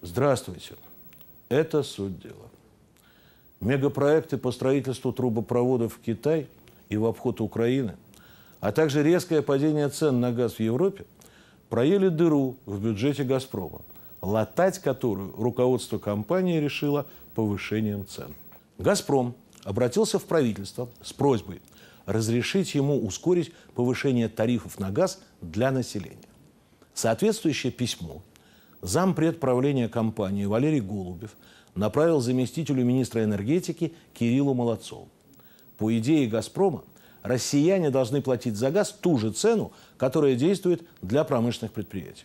Здравствуйте. Это суть дела. Мегапроекты по строительству трубопроводов в Китай и в обход Украины, а также резкое падение цен на газ в Европе проели дыру в бюджете «Газпрома», латать которую руководство компании решило повышением цен. «Газпром» обратился в правительство с просьбой разрешить ему ускорить повышение тарифов на газ для населения. Соответствующее письмо зампредправления компании Валерий Голубев направил заместителю министра энергетики Кириллу Молодцову. По идее «Газпрома», россияне должны платить за газ ту же цену, которая действует для промышленных предприятий.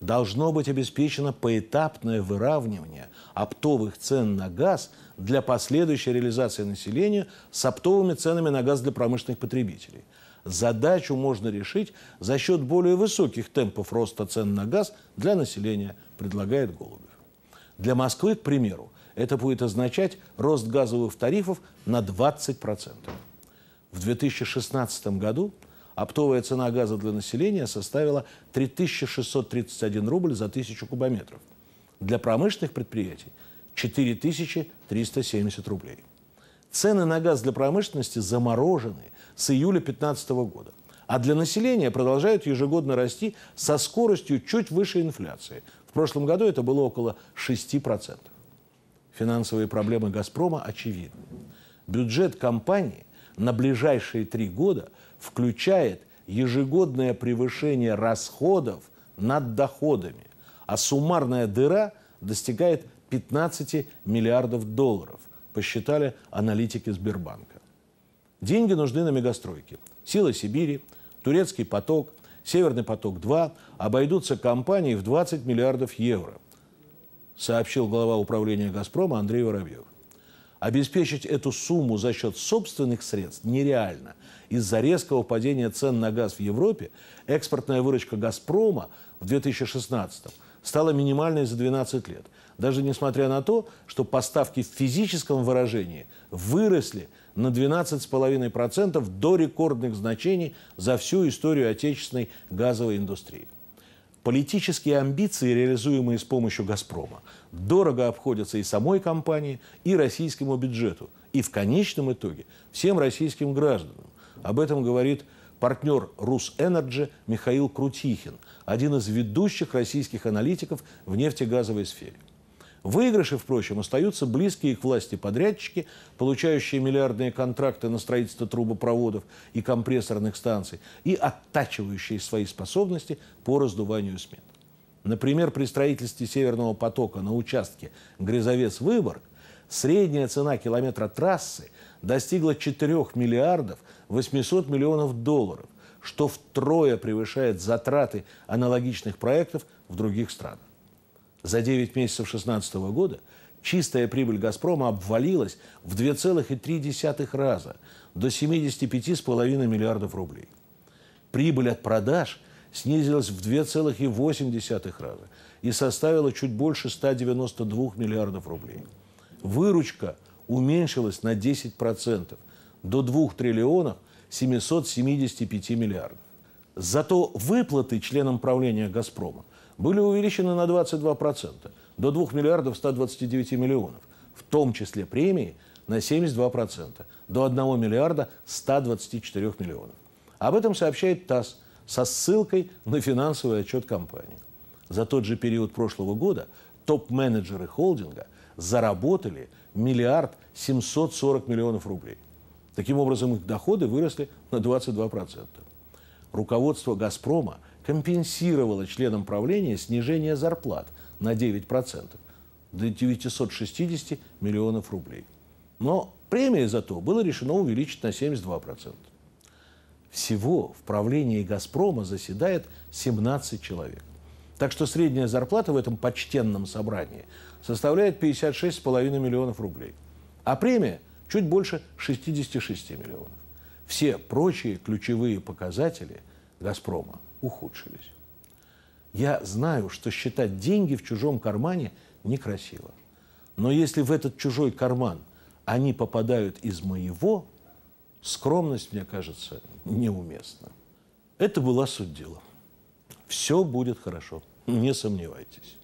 Должно быть обеспечено поэтапное выравнивание оптовых цен на газ для последующей реализации населения с оптовыми ценами на газ для промышленных потребителей задачу можно решить за счет более высоких темпов роста цен на газ для населения, предлагает Голубев. Для Москвы, к примеру, это будет означать рост газовых тарифов на 20%. В 2016 году оптовая цена газа для населения составила 3631 рубль за 1000 кубометров. Для промышленных предприятий 4370 рублей. Цены на газ для промышленности заморожены с июля 2015 года. А для населения продолжают ежегодно расти со скоростью чуть выше инфляции. В прошлом году это было около 6%. Финансовые проблемы «Газпрома» очевидны. Бюджет компании на ближайшие три года включает ежегодное превышение расходов над доходами, а суммарная дыра достигает 15 миллиардов долларов – посчитали аналитики Сбербанка. Деньги нужны на мегастройки. Сила Сибири, Турецкий поток, Северный поток-2 обойдутся компании в 20 миллиардов евро, сообщил глава управления «Газпрома» Андрей Воробьев. Обеспечить эту сумму за счет собственных средств нереально. Из-за резкого падения цен на газ в Европе экспортная выручка «Газпрома» в 2016 году стала минимальной за 12 лет. Даже несмотря на то, что поставки в физическом выражении выросли на 12,5% до рекордных значений за всю историю отечественной газовой индустрии. Политические амбиции, реализуемые с помощью «Газпрома», дорого обходятся и самой компании, и российскому бюджету, и в конечном итоге всем российским гражданам. Об этом говорит партнер «Русэнерджи» Михаил Крутихин, один из ведущих российских аналитиков в нефтегазовой сфере. Выигрыши, впрочем, остаются близкие к власти подрядчики, получающие миллиардные контракты на строительство трубопроводов и компрессорных станций, и оттачивающие свои способности по раздуванию смет. Например, при строительстве «Северного потока» на участке Грязовец-Выборг Средняя цена километра трассы достигла 4 миллиардов 800 миллионов долларов, что втрое превышает затраты аналогичных проектов в других странах. За 9 месяцев 2016 года чистая прибыль «Газпрома» обвалилась в 2,3 раза до 75,5 миллиардов рублей. Прибыль от продаж снизилась в 2,8 раза и составила чуть больше 192 миллиардов рублей выручка уменьшилась на 10% до 2 триллионов 775 миллиардов. Зато выплаты членам правления «Газпрома» были увеличены на 22% до 2 миллиардов 129 миллионов, в том числе премии на 72% до 1 миллиарда 124 миллионов. Об этом сообщает ТАСС со ссылкой на финансовый отчет компании. За тот же период прошлого года топ-менеджеры холдинга заработали миллиард 740 миллионов рублей. Таким образом, их доходы выросли на 22%. Руководство «Газпрома» компенсировало членам правления снижение зарплат на 9% до 960 миллионов рублей. Но премии зато было решено увеличить на 72%. Всего в правлении «Газпрома» заседает 17 человек. Так что средняя зарплата в этом почтенном собрании составляет 56,5 миллионов рублей. А премия чуть больше 66 миллионов. Все прочие ключевые показатели «Газпрома» ухудшились. Я знаю, что считать деньги в чужом кармане некрасиво. Но если в этот чужой карман они попадают из моего, скромность, мне кажется, неуместна. Это была суть дела. Все будет хорошо не сомневайтесь.